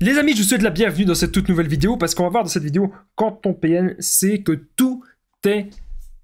Les amis, je vous souhaite la bienvenue dans cette toute nouvelle vidéo parce qu'on va voir dans cette vidéo quand ton PNC que tout est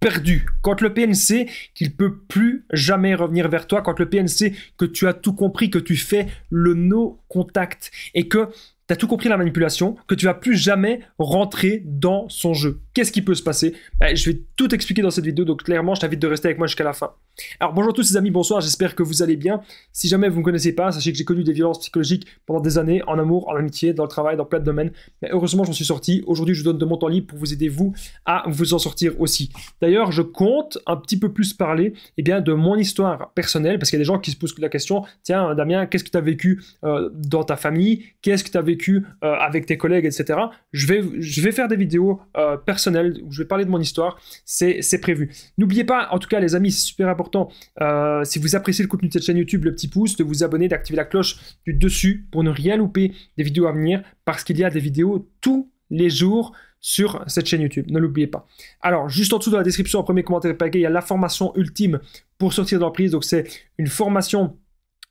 perdu. Quand le PNC qu'il peut plus jamais revenir vers toi, quand le PNC que tu as tout compris, que tu fais le no contact et que tu as tout compris la manipulation, que tu vas plus jamais rentrer dans son jeu. Qu'est-ce qui peut se passer ben, Je vais tout expliquer dans cette vidéo, donc clairement, je t'invite de rester avec moi jusqu'à la fin. Alors bonjour à tous les amis, bonsoir, j'espère que vous allez bien. Si jamais vous ne me connaissez pas, sachez que j'ai connu des violences psychologiques pendant des années, en amour, en amitié, dans le travail, dans plein de domaines. Mais heureusement, j'en suis sorti. Aujourd'hui, je vous donne de mon temps libre pour vous aider, vous, à vous en sortir aussi. D'ailleurs, je compte un petit peu plus parler eh bien, de mon histoire personnelle, parce qu'il y a des gens qui se posent la question, tiens Damien, qu'est-ce que tu as vécu euh, dans ta famille Qu'est-ce que tu as vécu euh, avec tes collègues, etc. Je vais, je vais faire des vidéos euh, personnelles où je vais parler de mon histoire, c'est prévu. N'oubliez pas, en tout cas les amis, c'est super important Pourtant, euh, si vous appréciez le contenu de cette chaîne YouTube, le petit pouce, de vous abonner, d'activer la cloche du dessus pour ne rien louper des vidéos à venir, parce qu'il y a des vidéos tous les jours sur cette chaîne YouTube. Ne l'oubliez pas. Alors, juste en dessous de la description, en premier commentaire paquet, il y a la formation ultime pour sortir l'emprise. Donc, c'est une formation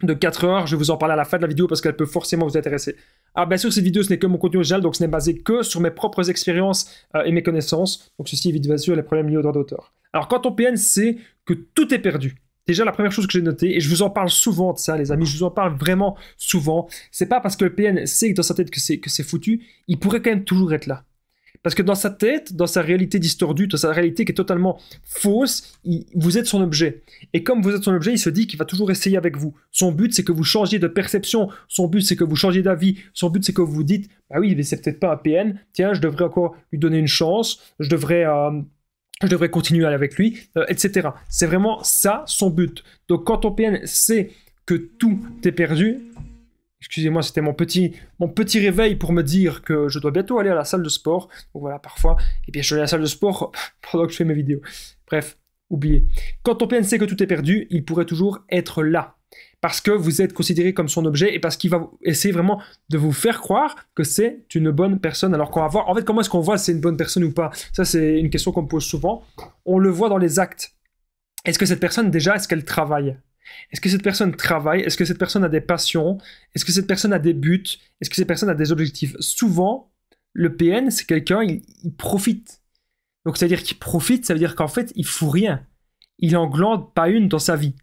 de 4 heures. Je vous en parle à la fin de la vidéo parce qu'elle peut forcément vous intéresser. Ah bien sûr, cette vidéo, ce n'est que mon contenu original, donc ce n'est basé que sur mes propres expériences euh, et mes connaissances. Donc ceci évite bien sûr les problèmes liés aux droits d'auteur. Alors quand on PN, c'est que tout est perdu. Déjà, la première chose que j'ai notée, et je vous en parle souvent de ça, les amis, je vous en parle vraiment souvent, c'est pas parce que le PN sait dans sa tête que c'est, que c'est foutu, il pourrait quand même toujours être là. Parce que dans sa tête, dans sa réalité distordue, dans sa réalité qui est totalement fausse, vous êtes son objet. Et comme vous êtes son objet, il se dit qu'il va toujours essayer avec vous. Son but, c'est que vous changiez de perception. Son but, c'est que vous changiez d'avis. Son but, c'est que vous vous dites, bah oui, mais c'est peut-être pas un PN. Tiens, je devrais encore lui donner une chance. Je devrais... Euh, je devrais continuer à aller avec lui, euh, etc. C'est vraiment ça son but. Donc quand ton PN sait que tout est perdu, excusez-moi, c'était mon petit, mon petit réveil pour me dire que je dois bientôt aller à la salle de sport. Donc voilà, parfois, et eh bien je vais à la salle de sport pendant que je fais mes vidéos. Bref, oublier. Quand ton PN sait que tout est perdu, il pourrait toujours être là. Parce que vous êtes considéré comme son objet et parce qu'il va essayer vraiment de vous faire croire que c'est une bonne personne. Alors qu'on va voir, en fait, comment est-ce qu'on voit si c'est une bonne personne ou pas Ça, c'est une question qu'on pose souvent. On le voit dans les actes. Est-ce que cette personne, déjà, est-ce qu'elle travaille Est-ce que cette personne travaille Est-ce que cette personne a des passions Est-ce que cette personne a des buts Est-ce que cette personne a des objectifs Souvent, le PN, c'est quelqu'un, il, il profite donc c'est à dire qu'il profite, ça veut dire qu'en fait, il fout rien. Il en glande pas une dans sa vie.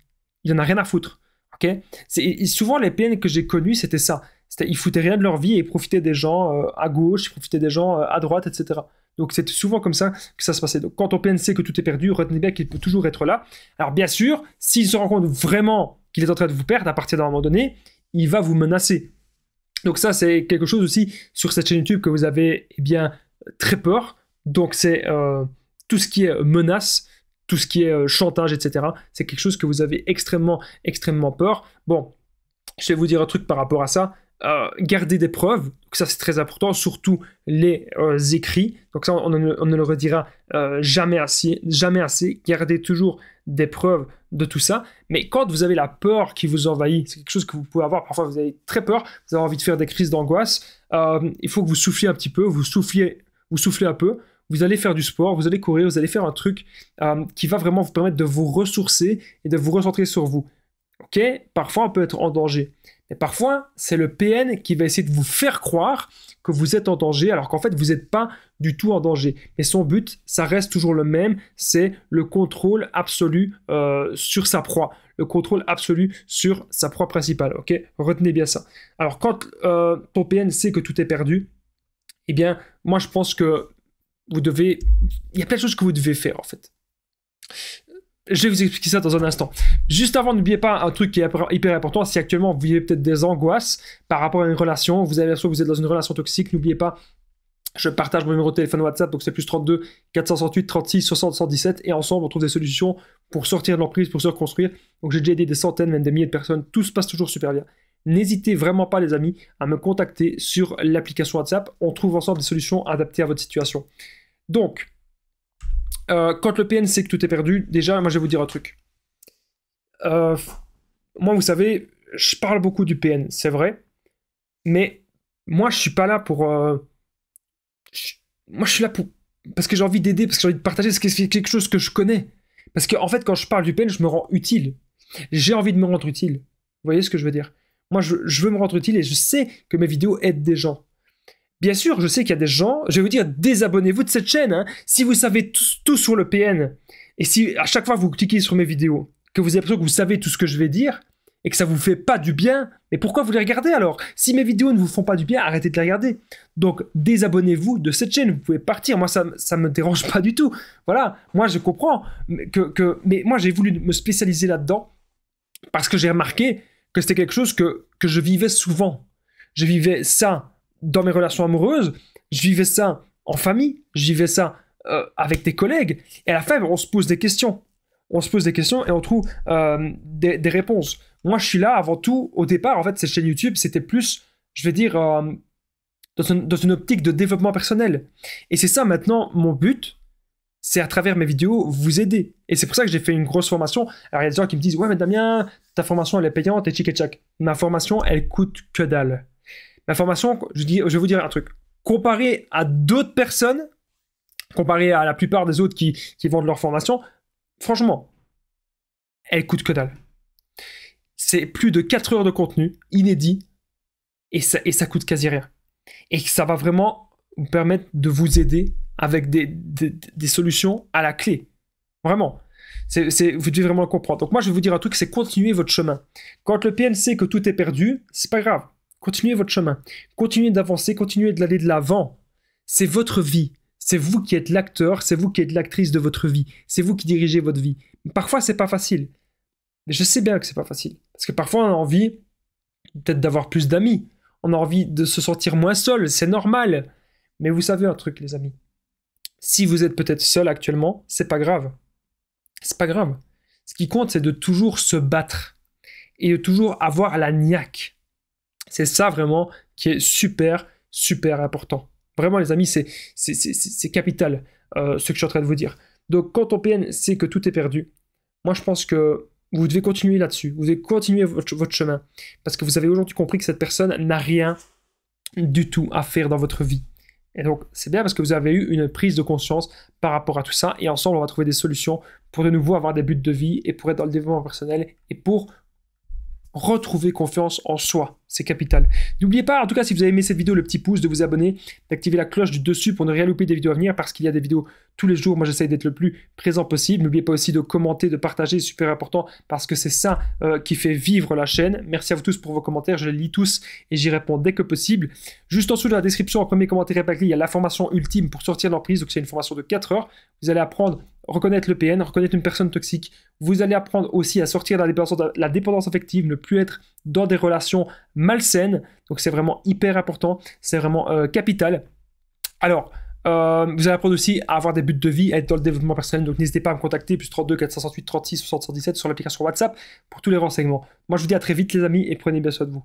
Il en a rien à foutre. Ok c'est, Souvent, les PN que j'ai connus, c'était ça. C'était, ils foutaient rien de leur vie et profitaient des gens euh, à gauche, ils profitaient des gens euh, à droite, etc. Donc c'est souvent comme ça que ça se passait. Donc quand ton PN sait que tout est perdu, retenez bien qu'il peut toujours être là. Alors bien sûr, s'il se rend compte vraiment qu'il est en train de vous perdre à partir d'un moment donné, il va vous menacer. Donc ça, c'est quelque chose aussi sur cette chaîne YouTube que vous avez eh bien très peur. Donc c'est euh, tout ce qui est menace, tout ce qui est euh, chantage, etc. C'est quelque chose que vous avez extrêmement, extrêmement peur. Bon, je vais vous dire un truc par rapport à ça. Euh, gardez des preuves, ça c'est très important, surtout les écrits, donc ça on, ne le redira jamais assez, jamais assez, gardez toujours des preuves de tout ça, mais quand vous avez la peur qui vous envahit, c'est quelque chose que vous pouvez avoir, parfois vous avez très peur, vous avez envie de faire des crises d'angoisse, il faut que vous souffliez un petit peu, vous souffliez, vous soufflez un peu, vous allez faire du sport, vous allez courir, vous allez faire un truc euh, qui va vraiment vous permettre de vous ressourcer et de vous recentrer sur vous. Ok Parfois, on peut être en danger. Mais parfois, c'est le PN qui va essayer de vous faire croire que vous êtes en danger, alors qu'en fait, vous n'êtes pas du tout en danger. Mais son but, ça reste toujours le même, c'est le contrôle absolu euh, sur sa proie, le contrôle absolu sur sa proie principale. Ok Retenez bien ça. Alors, quand euh, ton PN sait que tout est perdu, eh bien, moi, je pense que vous devez. Il y a plein de choses que vous devez faire en fait. Je vais vous expliquer ça dans un instant. Juste avant, n'oubliez pas un truc qui est hyper important. Si actuellement vous avez peut-être des angoisses par rapport à une relation, vous avez l'impression que vous êtes dans une relation toxique, n'oubliez pas je partage mon numéro de téléphone WhatsApp, donc c'est plus 32 468 36 60 117. Et ensemble, on trouve des solutions pour sortir de l'emprise, pour se reconstruire. Donc j'ai déjà aidé des centaines, des milliers de personnes. Tout se passe toujours super bien. N'hésitez vraiment pas, les amis, à me contacter sur l'application WhatsApp. On trouve ensemble des solutions adaptées à votre situation. Donc, euh, quand le PN sait que tout est perdu, déjà, moi je vais vous dire un truc. Euh, moi, vous savez, je parle beaucoup du PN, c'est vrai, mais moi je suis pas là pour. Euh, moi je suis là pour. Parce que j'ai envie d'aider, parce que j'ai envie de partager, ce que quelque chose que je connais. Parce qu'en en fait, quand je parle du PN, je me rends utile. J'ai envie de me rendre utile. Vous voyez ce que je veux dire Moi, je veux me rendre utile et je sais que mes vidéos aident des gens. Bien sûr, je sais qu'il y a des gens, je vais vous dire, désabonnez-vous de cette chaîne. Hein, si vous savez tout, sur le PN, et si à chaque fois vous cliquez sur mes vidéos, que vous avez l'impression que vous savez tout ce que je vais dire, et que ça ne vous fait pas du bien, mais pourquoi vous les regardez alors Si mes vidéos ne vous font pas du bien, arrêtez de les regarder. Donc désabonnez-vous de cette chaîne, vous pouvez partir, moi ça ne me dérange pas du tout. Voilà, moi je comprends, que, mais moi j'ai voulu me spécialiser là-dedans, parce que j'ai remarqué que c'était quelque chose que, que je vivais souvent. Je vivais ça dans mes relations amoureuses, je vivais ça en famille, je vivais ça euh, avec des collègues. Et à la fin, on se pose des questions. On se pose des questions et on trouve euh, des, réponses. Moi, je suis là avant tout. Au départ, en fait, cette chaîne YouTube, c'était plus, je vais dire, euh, dans, une, optique de développement personnel. Et c'est ça maintenant mon but. C'est à travers mes vidéos vous aider. Et c'est pour ça que j'ai fait une grosse formation. Alors, il y a des gens qui me disent Ouais, mais Damien, ta formation, elle est payante et ticket et Ma formation, elle coûte que dalle. La formation, je vais vous dire un truc. Comparé à d'autres personnes, comparé à la plupart des autres qui, vendent leur formation, franchement, elle coûte que dalle. C'est plus de 4 heures de contenu inédit et ça, et coûte quasi rien. Et ça va vraiment vous permettre de vous aider avec des, solutions à la clé. Vraiment. vous devez vraiment le comprendre. Donc moi, je vais vous dire un truc, c'est continuer votre chemin. Quand le PN sait que tout est perdu, c'est pas grave. Continuez votre chemin. Continuez d'avancer, continuez d'aller de l'avant. C'est votre vie. C'est vous qui êtes l'acteur, c'est vous qui êtes l'actrice de votre vie. C'est vous qui dirigez votre vie. Parfois, c'est pas facile. Mais Je sais bien que c'est pas facile. Parce que parfois, on a envie peut-être d'avoir plus d'amis. On a envie de se sentir moins seul. C'est normal. Mais vous savez un truc, les amis. Si vous êtes peut-être seul actuellement, c'est pas grave. C'est pas grave. Ce qui compte, c'est de toujours se battre et de toujours avoir la niaque. C'est ça vraiment qui est super, super important. Vraiment, les amis, c'est capital euh, ce que je suis en train de vous dire. Donc, quand on PN c'est que tout est perdu, moi je pense que vous devez continuer là-dessus. Vous devez continuer votre, chemin. Parce que vous avez aujourd'hui compris que cette personne n'a rien du tout à faire dans votre vie. Et donc, c'est bien parce que vous avez eu une prise de conscience par rapport à tout ça. Et ensemble, on va trouver des solutions pour de nouveau avoir des buts de vie et pour être dans le développement personnel et pour retrouver confiance en soi. C'est capital. N'oubliez pas, en tout cas, si vous avez aimé cette vidéo, le petit pouce, de vous abonner, d'activer la cloche du dessus pour ne rien louper des vidéos à venir parce qu'il y a des vidéos tous les jours. Moi, j'essaye d'être le plus présent possible. N'oubliez pas aussi de commenter, de partager, c'est super important parce que c'est ça euh, qui fait vivre la chaîne. Merci à vous tous pour vos commentaires. Je les lis tous et j'y réponds dès que possible. Juste en dessous de la description, en premier commentaire épaclé, il y a la formation ultime pour sortir de l'emprise. Donc, c'est une formation de 4 heures. Vous allez apprendre reconnaître le PN, reconnaître une personne toxique. Vous allez apprendre aussi à sortir de la dépendance, affective, ne plus être dans des relations malsaines. Donc c'est vraiment hyper important, c'est vraiment euh, capital. Alors, euh, vous allez apprendre aussi à avoir des buts de vie, à être dans le développement personnel. Donc n'hésitez pas à me contacter, plus 32 468 36 77 sur l'application WhatsApp pour tous les renseignements. Moi je vous dis à très vite les amis et prenez bien soin de vous.